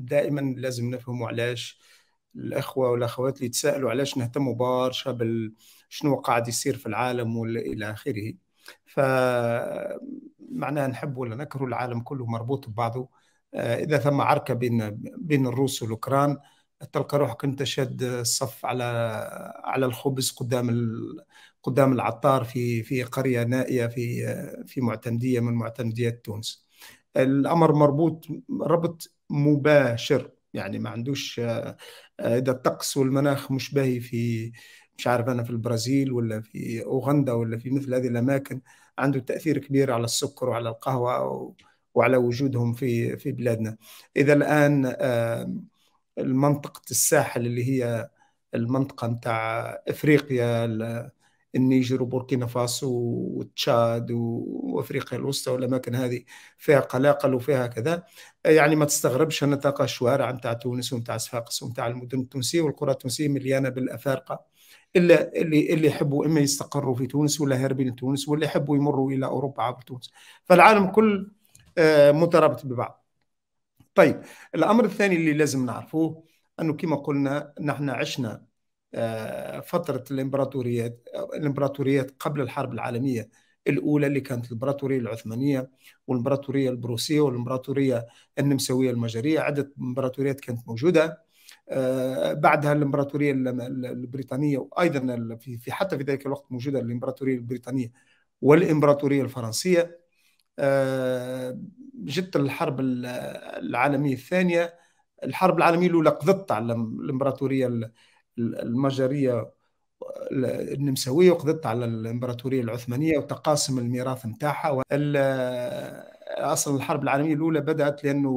دائما لازم نفهموا علاش الاخوه والاخوات اللي يتساءلوا علاش نهتموا برشا بال شنو قاعد يصير في العالم والى اخره ف معناها نحب ولا نكره العالم كله مربوط ببعضه آه، اذا ثم عركه بين بين الروس والاوكران تلقى روحك انت شاد الصف على على الخبز قدام ال... قدام العطار في في قريه نائيه في في معتمديه من معتمديات تونس الامر مربوط ربط مباشر يعني ما عندوش آه، اذا الطقس والمناخ مش باهي في مش عارف انا في البرازيل ولا في اوغندا ولا في مثل هذه الاماكن عنده تاثير كبير على السكر وعلى القهوه وعلى وجودهم في في بلادنا اذا الان آه، المنطقه الساحل اللي هي المنطقه نتاع افريقيا النيجر وبوركينا فاسو وتشاد وافريقيا الوسطى والاماكن هذه فيها قلاقل وفيها كذا يعني ما تستغربش ان تلقى الشوارع نتاع تونس ونتاع صفاقس ونتاع المدن التونسيه والقرى التونسيه مليانه بالافارقه الا اللي اللي يحبوا اما يستقروا في تونس ولا هاربين تونس ولا يحبوا يمروا الى اوروبا عبر تونس فالعالم كل آه، مترابط ببعض طيب الامر الثاني اللي لازم نعرفوه انه كما قلنا نحن عشنا آه، فتره الامبراطوريات الامبراطوريات قبل الحرب العالميه الاولى اللي كانت الامبراطوريه العثمانيه والامبراطوريه البروسيه والامبراطوريه النمساويه المجريه عده امبراطوريات كانت موجوده آه، بعدها الامبراطوريه البريطانيه وايضا في حتى في ذلك الوقت موجوده الامبراطوريه البريطانيه والامبراطوريه الفرنسيه آه، جت الحرب العالميه الثانيه الحرب العالميه الاولى قضت على الامبراطوريه المجريه النمساويه وقضت على الامبراطوريه العثمانيه وتقاسم الميراث نتاعها اصلا الحرب العالميه الاولى بدات لانه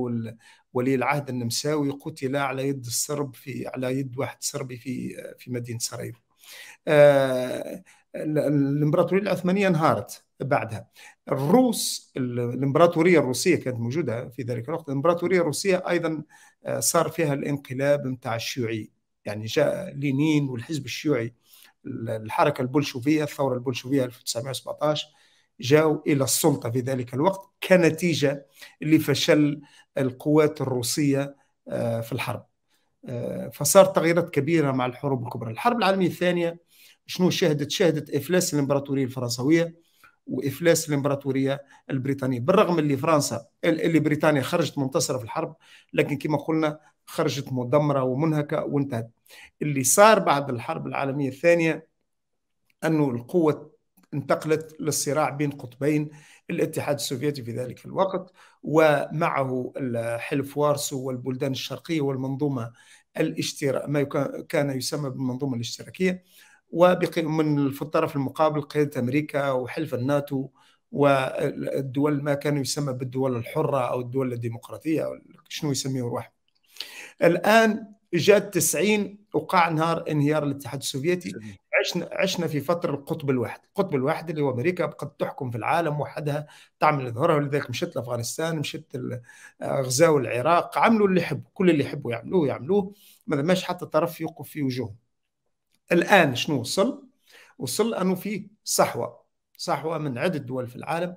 ولي العهد النمساوي قتل على يد السرب في على يد واحد صربي في في مدينه سراييفو. آه، الامبراطوريه العثمانيه انهارت بعدها. الروس الامبراطوريه الروسيه كانت موجوده في ذلك الوقت، الامبراطوريه الروسيه ايضا آه، صار فيها الانقلاب نتاع الشيوعي يعني جاء لينين والحزب الشيوعي الحركة البولشوفية الثورة البولشوفية 1917 جاءوا إلى السلطة في ذلك الوقت كنتيجة لفشل القوات الروسية آه، في الحرب آه، فصار تغييرات كبيرة مع الحروب الكبرى الحرب العالمية الثانية شنو شهدت شهدت إفلاس الإمبراطورية الفرنسوية وإفلاس الإمبراطورية البريطانية بالرغم اللي فرنسا اللي بريطانيا خرجت منتصرة في الحرب لكن كما قلنا خرجت مدمرة ومنهكة وانتهت اللي صار بعد الحرب العالمية الثانية أنه القوة انتقلت للصراع بين قطبين الاتحاد السوفيتي في ذلك الوقت ومعه حلف وارسو والبلدان الشرقية والمنظومة الاشتراك ما كان يسمى بالمنظومة الاشتراكية ومن في الطرف المقابل قيادة أمريكا وحلف الناتو والدول ما كان يسمى بالدول الحرة أو الدول الديمقراطية أو شنو يسميه الواحد الان جات 90 وقع نهار انهيار الاتحاد السوفيتي عشنا عشنا في فتره القطب الواحد، القطب الواحد اللي هو امريكا قد تحكم في العالم وحدها تعمل ظهرها ولذلك مشت لافغانستان مشت غزاوا العراق عملوا اللي يحبوا كل اللي يحبوا يعملوه يعملوه ما ماش حتى طرف يوقف في وجوههم. الان شنو وصل؟ وصل انه في صحوه صحوه من عده دول في العالم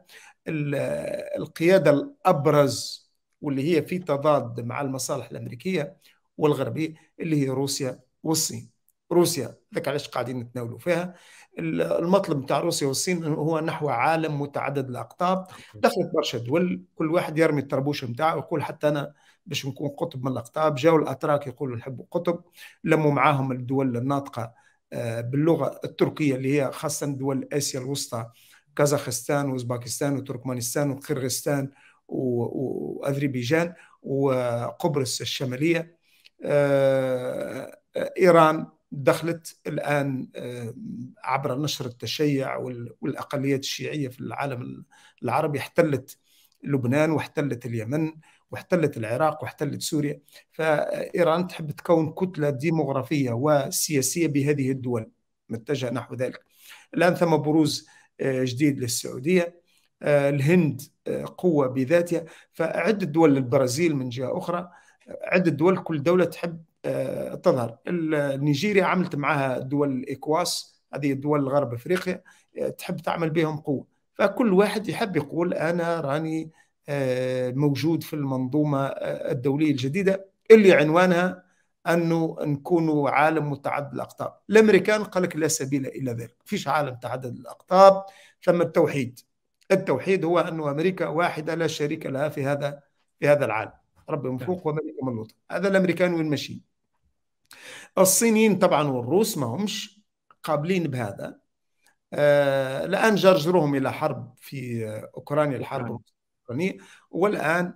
القياده الابرز واللي هي في تضاد مع المصالح الامريكيه والغربيه اللي هي روسيا والصين روسيا ذاك علاش قاعدين نتناولوا فيها المطلب نتاع روسيا والصين هو نحو عالم متعدد الاقطاب دخلت برشا دول كل واحد يرمي الطربوش نتاعه ويقول حتى انا باش نكون قطب من الاقطاب جاوا الاتراك يقولوا نحبوا قطب لموا معاهم الدول الناطقه آه، باللغه التركيه اللي هي خاصه دول اسيا الوسطى كازاخستان واوزباكستان وتركمانستان وقرغستان واذربيجان وقبرص الشماليه آه، ايران دخلت الان آه، عبر نشر التشيع والاقليات الشيعيه في العالم العربي احتلت لبنان واحتلت اليمن واحتلت العراق واحتلت سوريا فايران تحب تكون كتله ديموغرافيه وسياسيه بهذه الدول متجهه نحو ذلك الان ثم بروز آه، جديد للسعوديه آه، الهند آه، قوة بذاتها فعدة دول البرازيل من جهة أخرى عدة دول كل دولة تحب آه، تظهر نيجيريا عملت معها دول الإكواس هذه دول غرب أفريقيا تحب تعمل بهم قوة فكل واحد يحب يقول أنا راني موجود في المنظومة الدولية الجديدة اللي عنوانها انه نكونوا عالم متعدد الاقطاب الامريكان قال لك لا سبيل الى ذلك فيش عالم متعدد الاقطاب ثم التوحيد التوحيد هو أن أمريكا واحدة لا شريك لها في هذا في هذا العالم رب من فوق نعم. وملك من لطف هذا الأمريكان وين ماشيين الصينيين طبعا والروس ما همش قابلين بهذا آه الآن جرجروهم إلى حرب في أوكرانيا الحرب نعم. الأوكرانية والآن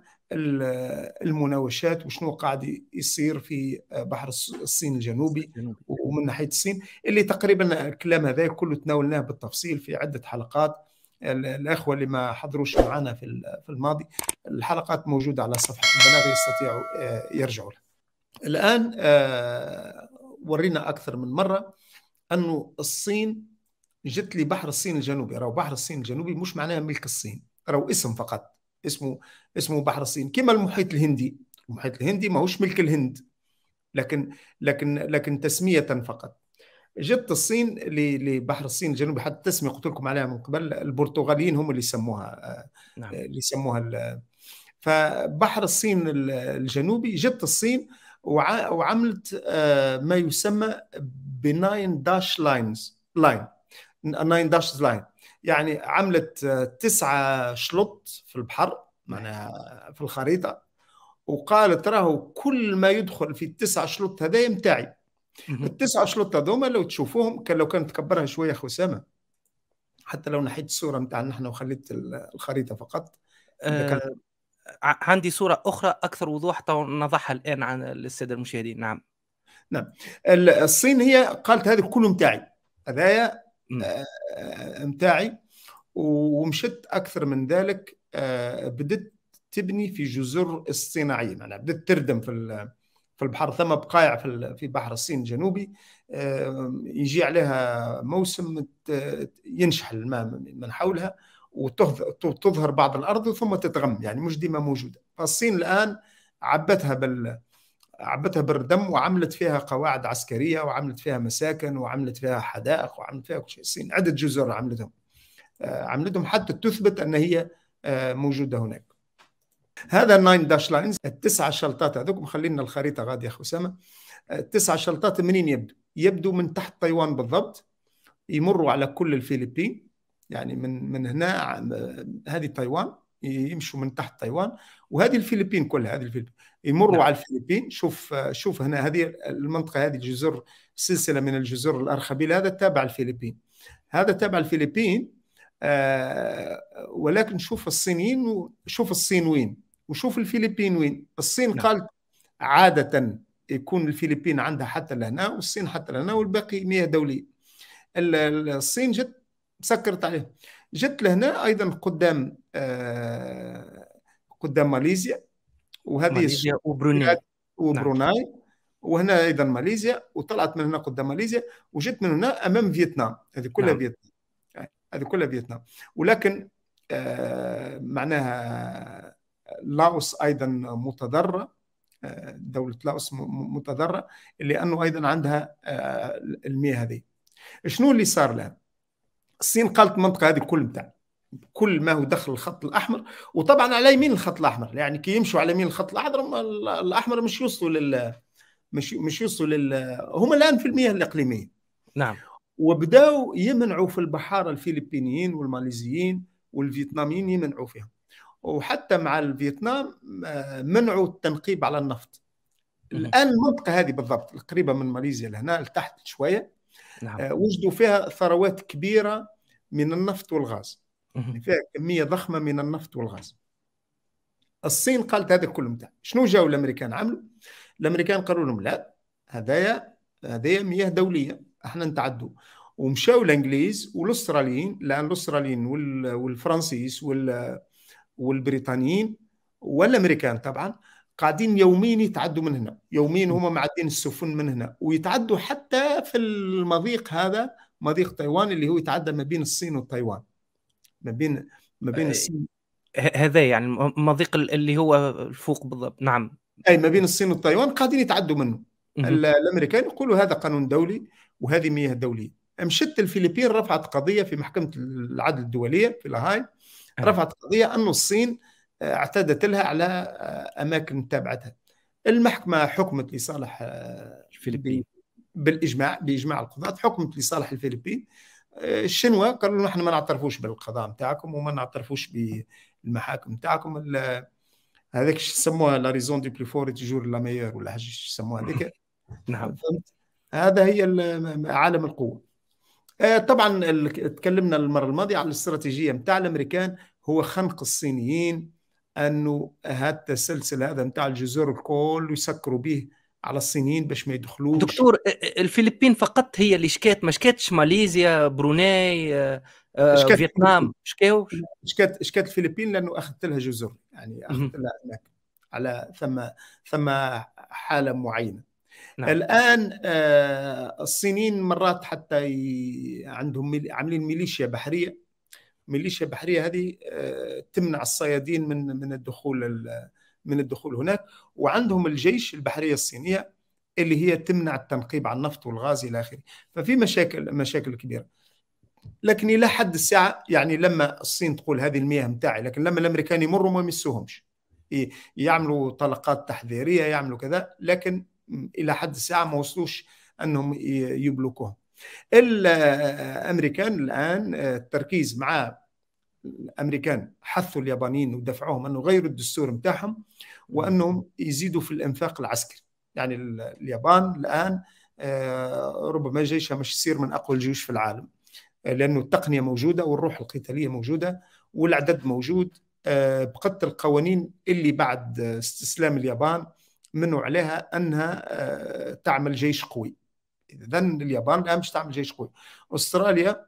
المناوشات وشنو قاعد يصير في بحر الصين الجنوبي ومن ناحيه الصين اللي تقريبا الكلام هذا كله تناولناه بالتفصيل في عده حلقات الاخوه اللي ما حضروش معنا في في الماضي الحلقات موجوده على صفحه البلاغ يستطيعوا آه، يرجعوا لها. الان آه، ورينا اكثر من مره انه الصين جت لي بحر الصين الجنوبي راهو بحر الصين الجنوبي مش معناها ملك الصين راهو اسم فقط اسمه اسمه بحر الصين كما المحيط الهندي المحيط الهندي ماهوش ملك الهند لكن لكن لكن تسميه فقط جبت الصين لبحر الصين الجنوبي حتى التسمية قلت لكم عليها من قبل البرتغاليين هم اللي سموها نعم. آه، اللي سموها فبحر الصين الجنوبي جبت الصين وعملت آه، ما يسمى بناين داش لاينز لاين ناين داش لاين يعني عملت آه، تسعة شلط في البحر معناها في الخريطة وقالت راهو كل ما يدخل في التسعة شلط هذا متاعي التسعه شلطه دوما لو تشوفوهم كان لو كان تكبرها شويه خوسامه حتى لو نحيت الصوره نتاع نحن وخليت الخريطه فقط أه عندي صوره اخرى اكثر وضوح نضعها الان عن للساده المشاهدين نعم نعم الصين هي قالت هذا كله متاعي هذايا آه، آه، متاعي ومشت اكثر من ذلك آه، بدت تبني في جزر اصطناعيه معناها يعني بدات تردم في في البحر ثم بقايع في في بحر الصين الجنوبي يجي عليها موسم ينشحل الماء من حولها وتظهر بعض الارض ثم تتغم يعني مش ديما موجوده فالصين الان عبتها بال عبتها بالدم وعملت فيها قواعد عسكريه وعملت فيها مساكن وعملت فيها حدائق وعملت فيها كل شيء الصين عده جزر عملتهم آه، عملتهم حتى تثبت ان هي آه، موجوده هناك هذا الناين داش لاينز التسعة شلطات هذوك مخلينا الخريطه غادي يا اسامه التسعة شلطات منين يبدو يبدو من تحت تايوان بالضبط يمروا على كل الفلبين يعني من من هنا هذه تايوان يمشوا من تحت تايوان وهذه الفلبين كلها هذه الفلبين يمروا نعم. على الفلبين شوف شوف هنا هذه المنطقه هذه الجزر سلسله من الجزر الارخبيل هذا تابع الفلبين هذا تابع الفلبين آه ولكن شوف الصينيين شوف الصين وين وشوف الفلبين وين الصين نعم. قالت عادة يكون الفلبين عندها حتى لهنا والصين حتى لهنا والباقي مياه دولية الصين جت سكرت عليه جت لهنا أيضا قدام آه قدام ماليزيا وهذه ماليزيا وبروناي نعم. وبروناي نعم. وهنا ايضا ماليزيا وطلعت من هنا قدام ماليزيا وجت من هنا امام فيتنام هذه كلها نعم. فيتنام هذه كلها فيتنام ولكن آه معناها لاوس ايضا متضرره آه، دولة لاوس متضررة لأنه أيضا عندها آه، المياه هذه شنو اللي صار لها الصين قالت المنطقة هذه كل بتاعنا كل ما هو دخل الخط الاحمر وطبعا على يمين الخط الاحمر يعني كي يمشوا على يمين الخط الاحمر الاحمر مش يوصلوا لل مش مش يوصلوا لل هم الان في المياه الاقليميه نعم وبداوا يمنعوا في البحاره الفلبينيين والماليزيين والفيتناميين يمنعوا فيهم وحتى مع الفيتنام آه، منعوا التنقيب على النفط الان المنطقه هذه بالضبط القريبه من ماليزيا لهنا لتحت شويه نعم. آه، وجدوا فيها ثروات كبيره من النفط والغاز يعني فيها كميه ضخمه من النفط والغاز الصين قالت هذا كله متاع شنو جاوا الامريكان عملوا الامريكان قالوا لهم لا هذايا هذايا مياه دوليه احنا نتعدوا ومشاو الانجليز والاستراليين لان الاستراليين والفرنسيس وال والبريطانيين والامريكان طبعا قاعدين يومين يتعدوا من هنا يومين هما معدين السفن من هنا ويتعدوا حتى في المضيق هذا مضيق تايوان اللي هو يتعدى ما بين الصين وتايوان ما بين ما بين الصين هذا يعني المضيق اللي هو الفوق بالضبط نعم اي ما بين الصين وتايوان قاعدين يتعدوا منه الامريكان يقولوا هذا قانون دولي وهذه مياه دوليه مشت الفلبين رفعت قضيه في محكمه العدل الدوليه في لاهاي أه. رفعت قضيه انه الصين آه، اعتدت لها على آه، اماكن تابعتها المحكمه حكمت لصالح الفلبين بالاجماع باجماع القضاه حكمت لصالح الفلبين الشنوا قالوا نحن ما نعترفوش بالقضاء نتاعكم وما نعترفوش بالمحاكم نتاعكم هذاك شو يسموها لا ريزون دي بلو فور تجور لا ميور ولا حاجه شو يسموها هذيك نعم فهمت هذا هي عالم القوه آه، طبعا تكلمنا المره الماضيه على الاستراتيجيه نتاع الامريكان هو خنق الصينيين انه هذا التسلسل هذا نتاع الجزر الكل يسكروا به على الصينيين باش ما يدخلوش دكتور الفلبين فقط هي اللي شكات ما شكاتش ماليزيا بروناي آه، آه، شكات فيتنام شكاو شكات شكات الفلبين لانه اخذت لها جزر يعني اخذت لها هناك على ثم ثم حاله معينه نعم. الان آه، الصينيين مرات حتى عندهم عاملين ميليشيا بحريه ميليشيا بحريه هذه آه، تمنع الصيادين من من الدخول من الدخول هناك وعندهم الجيش البحريه الصينيه اللي هي تمنع التنقيب على النفط والغاز الى اخره ففي مشاكل مشاكل كبيره لكن الى حد الساعه يعني لما الصين تقول هذه المياه متاعي لكن لما الامريكان يمروا ما يمسوهمش يعملوا طلقات تحذيريه يعملوا كذا لكن الى حد الساعه ما وصلوش انهم يبلوكوها الامريكان الان آه، التركيز مع الامريكان حثوا اليابانيين ودفعوهم انه يغيروا الدستور نتاعهم وانهم يزيدوا في الانفاق العسكري يعني اليابان الان آه، ربما جيشها مش يصير من اقوى الجيوش في العالم آه، لانه التقنيه موجوده والروح القتاليه موجوده والعدد موجود بقدر القوانين اللي بعد استسلام اليابان منوا عليها انها آه، تعمل جيش قوي اذا اليابان الان مش تعمل جيش قوي استراليا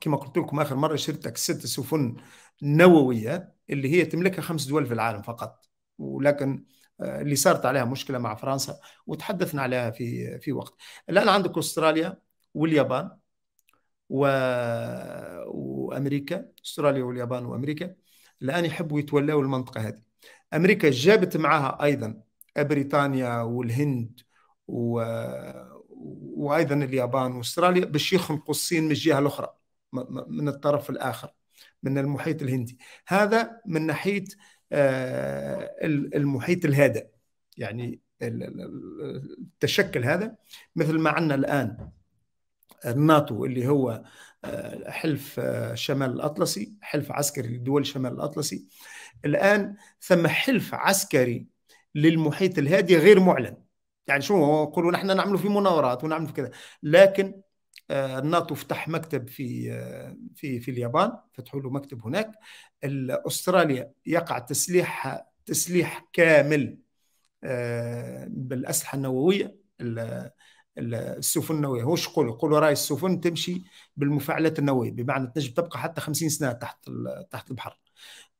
كما قلت لكم اخر مره شرتك ست سفن نوويه اللي هي تملكها خمس دول في العالم فقط ولكن آه، اللي صارت عليها مشكله مع فرنسا وتحدثنا عليها في في وقت الان عندك استراليا واليابان و... وامريكا استراليا واليابان وامريكا الان يحبوا يتولوا المنطقه هذه امريكا جابت معها ايضا بريطانيا والهند و... وايضا اليابان واستراليا باش يخنقوا الصين من الجهه الاخرى من الطرف الاخر من المحيط الهندي هذا من ناحيه آه، المحيط الهادئ يعني التشكل هذا مثل ما عندنا الان الناتو اللي هو آه، حلف آه، شمال الاطلسي حلف عسكري لدول شمال الاطلسي الان ثم حلف عسكري للمحيط الهادي غير معلن يعني شو نقولوا نحن نعملوا في مناورات ونعملوا في كذا لكن آه، الناتو فتح مكتب في آه، في في اليابان فتحوا له مكتب هناك استراليا يقع تسليحها تسليح كامل آه، بالاسلحه النوويه السفن النوويه هو يقولوا يقولوا راي السفن تمشي بالمفاعلات النوويه بمعنى تنجم تبقى حتى 50 سنه تحت تحت البحر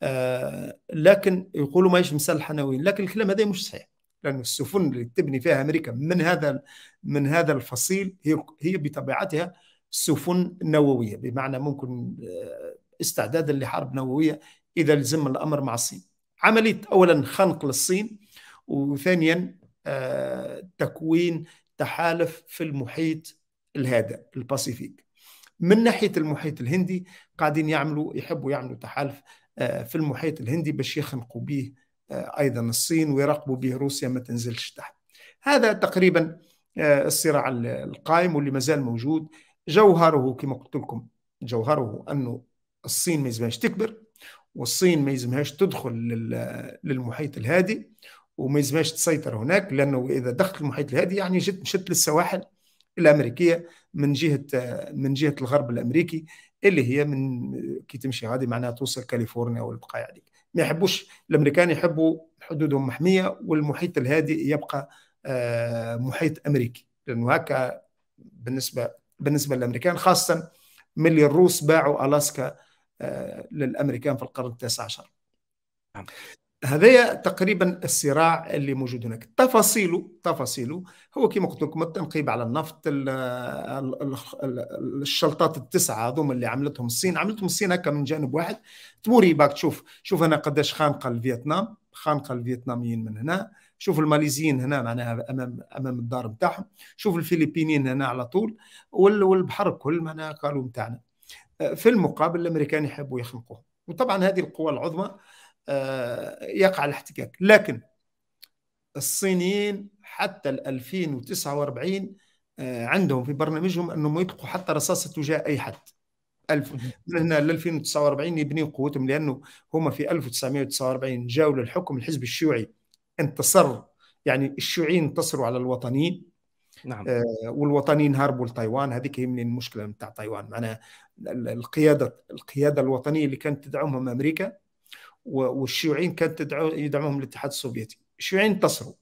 آه، لكن يقولوا ما مثال الحنوين لكن الكلام هذا مش صحيح لأن السفن اللي تبني فيها أمريكا من هذا من هذا الفصيل هي هي بطبيعتها سفن نووية بمعنى ممكن آه، استعدادا لحرب نووية إذا لزم الأمر مع الصين عملية أولا خنق للصين وثانيا آه، تكوين تحالف في المحيط الهادئ الباسيفيك من ناحية المحيط الهندي قاعدين يعملوا يحبوا يعملوا تحالف آه، في المحيط الهندي باش يخنقوا به آه، ايضا الصين ويراقبوا به روسيا ما تنزلش تحت. هذا تقريبا آه، الصراع القائم واللي مازال موجود جوهره كما قلت لكم جوهره انه الصين ما يلزمهاش تكبر والصين ما يلزمهاش تدخل للمحيط الهادي وما يلزمهاش تسيطر هناك لانه اذا دخلت المحيط الهادي يعني جت مشت للسواحل الامريكيه من جهه من جهه الغرب الامريكي اللي هي من كي تمشي غادي معناها توصل كاليفورنيا والبقايا هذيك ما يحبوش الامريكان يحبوا حدودهم محميه والمحيط الهادي يبقى آه، محيط امريكي لانه هكا بالنسبه بالنسبه للامريكان خاصه ملي الروس باعوا الاسكا آه، للامريكان في القرن التاسع عشر نعم. هذايا تقريبا الصراع اللي موجود هناك تفاصيله تفاصيله هو كما قلت لكم التنقيب على النفط الشلطات التسعه هذوما اللي عملتهم الصين عملتهم الصين هكا من جانب واحد تموري باك تشوف شوف انا قداش خانقه الفيتنام خانقه الفيتناميين من هنا شوف الماليزيين هنا معناها امام امام الدار نتاعهم شوف الفلبينيين هنا على طول والبحر كل معناها قالوا نتاعنا في المقابل الامريكان يحبوا يخنقوا وطبعا هذه القوى العظمى آه، يقع الاحتكاك لكن الصينيين حتى 2049 آه، عندهم في برنامجهم انهم يطلقوا حتى رصاصه تجاه اي حد ألف من هنا ل 2049 يبنيوا قوتهم لانه هما في 1949 جاوا للحكم الحزب الشيوعي انتصر يعني الشيوعيين انتصروا على الوطنيين نعم آه والوطنيين هربوا لتايوان هذيك هي من المشكله نتاع تايوان معناها القياده القياده الوطنيه اللي كانت تدعمهم امريكا والشيوعيين كانت تدعو يدعمهم الاتحاد السوفيتي الشيوعيين انتصروا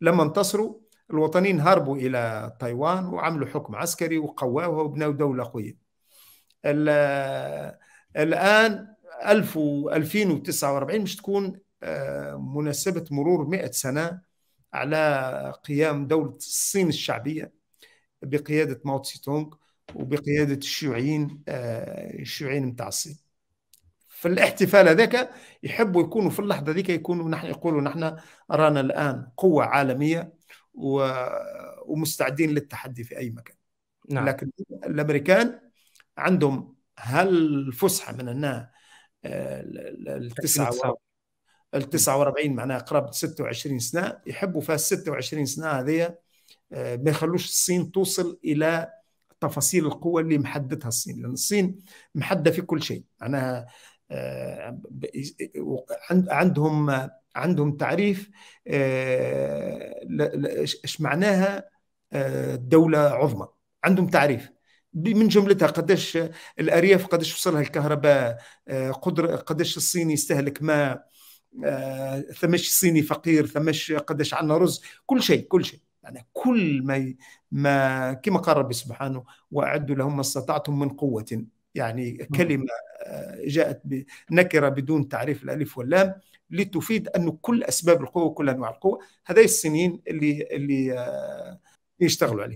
لما انتصروا الوطنيين هربوا الى تايوان وعملوا حكم عسكري وقواوها وبنوا دوله قويه الان 1000 2049 مش تكون آه، مناسبه مرور 100 سنه على قيام دوله الصين الشعبيه بقياده ماو تسي تونغ وبقياده الشيوعيين آه، الشيوعيين نتاع الصين في الاحتفال هذاك يحبوا يكونوا في اللحظه ذيك يكونوا نحن يقولوا نحن رانا الان قوه عالميه و... ومستعدين للتحدي في اي مكان نعم. لكن الامريكان عندهم هالفسحه من انها آه، ال 49 ال 49 معناها قرابه 26 سنه يحبوا في 26 سنه هذه آه، ما يخلوش الصين توصل الى تفاصيل القوه اللي محددها الصين لان الصين محدده في كل شيء معناها عندهم عندهم تعريف اش آه، معناها آه، دوله عظمى عندهم تعريف من جملتها قداش الارياف قداش وصلها الكهرباء آه، قدر قداش الصيني يستهلك ماء ثمش صيني فقير ثمش قداش عندنا رز كل شيء كل شيء يعني كل ما ما كما قال ربي سبحانه واعدوا لهم ما استطعتم من قوه يعني نعم. كلمة آه، جاءت نكرة بدون تعريف الألف واللام لتفيد أن كل أسباب القوة وكل أنواع القوة هذه السنين اللي اللي آه، يشتغلوا عليه